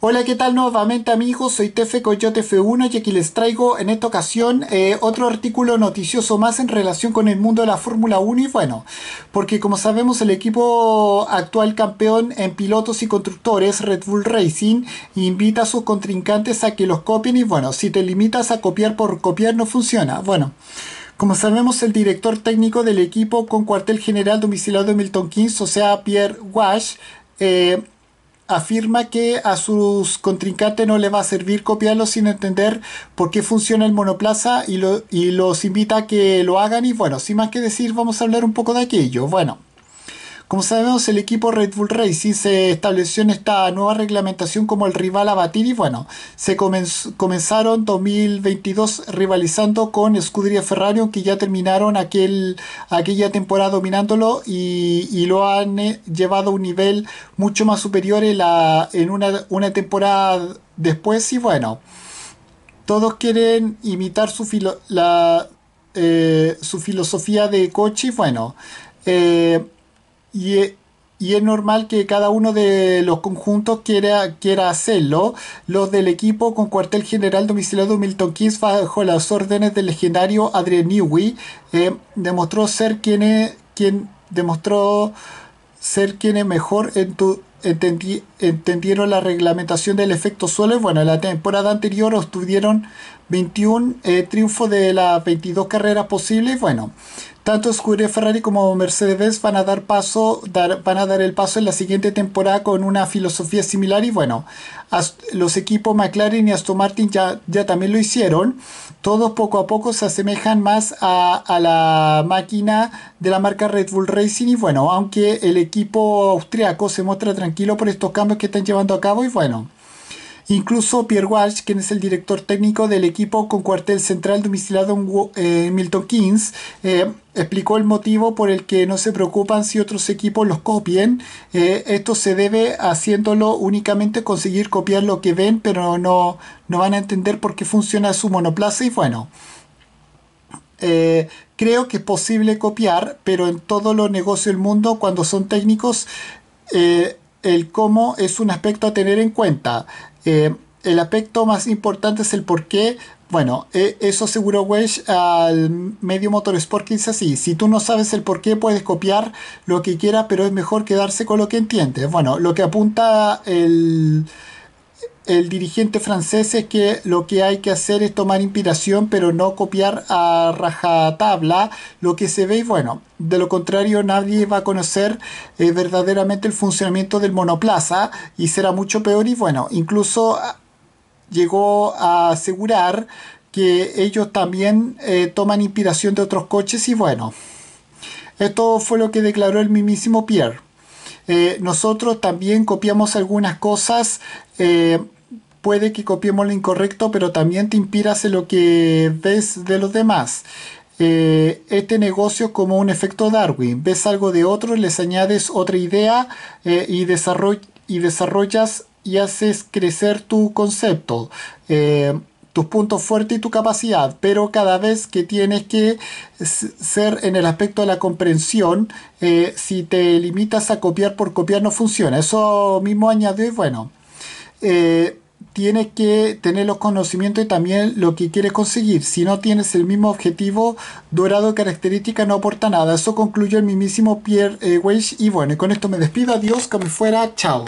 Hola, ¿qué tal nuevamente amigos? Soy Tefe Coyote F1 y aquí les traigo en esta ocasión eh, otro artículo noticioso más en relación con el mundo de la Fórmula 1 y bueno, porque como sabemos el equipo actual campeón en pilotos y constructores, Red Bull Racing, invita a sus contrincantes a que los copien y bueno, si te limitas a copiar por copiar no funciona. Bueno. Como sabemos, el director técnico del equipo con cuartel general domiciliado de Milton Keynes, o sea, Pierre Wash, eh, afirma que a sus contrincantes no les va a servir copiarlo sin entender por qué funciona el monoplaza y, lo, y los invita a que lo hagan y bueno, sin más que decir vamos a hablar un poco de aquello. Bueno. Como sabemos, el equipo Red Bull Racing se estableció en esta nueva reglamentación como el rival a batir y bueno, se comenzaron 2022 rivalizando con Scuderia Ferrari, que ya terminaron aquel, aquella temporada dominándolo y, lo han eh, llevado a un nivel mucho más superior en, una, temporada después y bueno. Todos quieren imitar su, eh, su filosofía de coche. Bueno, eh, e, y, es normal que cada uno de los conjuntos quiera, quiera hacerlo. Los del equipo con cuartel general domiciliado Milton Keynes bajo las órdenes del legendario Adrian Newey eh, demostró ser quien, quien demostró ser quienes mejor entendieron la reglamentación del efecto suelo. Bueno, en la temporada anterior obtuvieron 21 eh, triunfos de las 22 carreras posibles. Bueno, tanto Scuderia Ferrari como mercedes van a dar paso, van a dar el paso en la siguiente temporada con una filosofía similar y bueno, los equipos McLaren y Aston Martin ya, también lo hicieron. Todos poco a poco se asemejan más a, a la máquina de la marca Red Bull Racing y bueno, aunque el equipo austriaco se muestra tranquilo por estos cambios que están llevando a cabo y bueno, Incluso Pierre Walsh, quien es el director técnico del equipo con cuartel central domiciliado en eh, Milton Keynes, eh, explicó el motivo por el que no se preocupan si otros equipos los copien. Eh, esto se debe haciéndolo únicamente conseguir copiar lo que ven, pero no, no van a entender por qué funciona su monoplaza y bueno. creo que es posible copiar, pero en todo los negocio del mundo, cuando son técnicos, el cómo es un aspecto a tener en cuenta. Eh, el aspecto más importante es el por qué. Bueno, e, eso aseguró Wesh al medio Motorsport que dice así, si tú no sabes el por qué puedes copiar lo que quieras, pero es mejor quedarse con lo que entiendes. Bueno, lo que apunta el el dirigente francés es que lo que hay que hacer es tomar inspiración, pero no copiar a rajatabla lo que se ve y bueno, de lo contrario nadie va a conocer eh, verdaderamente el funcionamiento del monoplaza y será mucho peor y bueno, incluso ah, llegó a asegurar que ellos también eh, toman inspiración de otros coches y bueno, esto fue lo que declaró el mismísimo Pierre. Eh, nosotros también copiamos algunas cosas. Eh, puede que copiemos lo incorrecto, pero también te inspiras en lo que ves de los demás. Eh, este negocio como un efecto Darwin. Ves algo de otro, les añades otra idea y, desarrollas y haces crecer tu concepto tus puntos fuertes y tu capacidad, pero cada vez que tienes que ser en el aspecto de la comprensión, eh, si te limitas a copiar por copiar no funciona. Eso mismo añade, bueno, eh, tienes que tener los conocimientos y también lo que quieres conseguir. Si no tienes el mismo objetivo, dorado característica no aporta nada. Eso concluye el mismísimo Pierre eh, Y bueno, con esto me despido. Adiós, que me fuera. Chao.